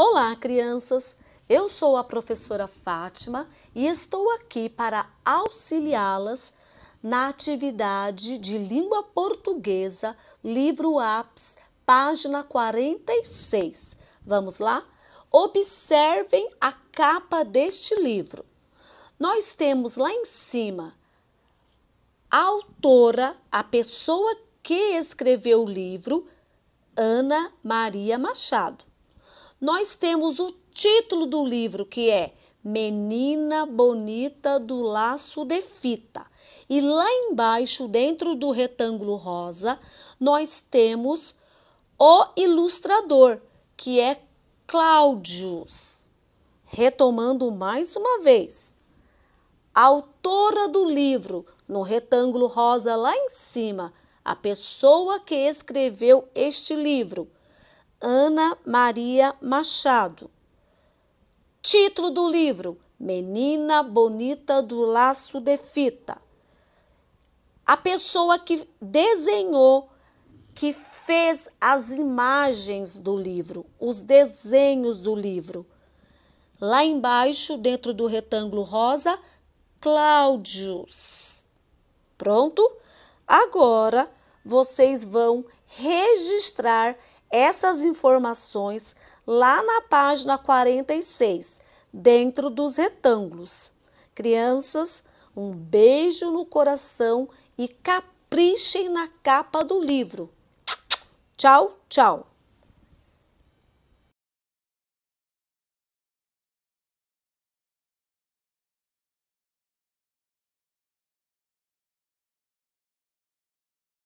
Olá, crianças! Eu sou a professora Fátima e estou aqui para auxiliá-las na atividade de língua portuguesa, livro APS, página 46. Vamos lá? Observem a capa deste livro. Nós temos lá em cima a autora, a pessoa que escreveu o livro, Ana Maria Machado nós temos o título do livro que é Menina Bonita do Laço de Fita. E lá embaixo, dentro do retângulo rosa, nós temos o ilustrador, que é Cláudios. Retomando mais uma vez. A autora do livro, no retângulo rosa lá em cima, a pessoa que escreveu este livro Ana Maria Machado. Título do livro: Menina Bonita do Laço de Fita. A pessoa que desenhou, que fez as imagens do livro, os desenhos do livro. Lá embaixo, dentro do retângulo rosa, Cláudius. Pronto? Agora vocês vão registrar essas informações lá na página 46, dentro dos retângulos. Crianças, um beijo no coração e caprichem na capa do livro. Tchau, tchau.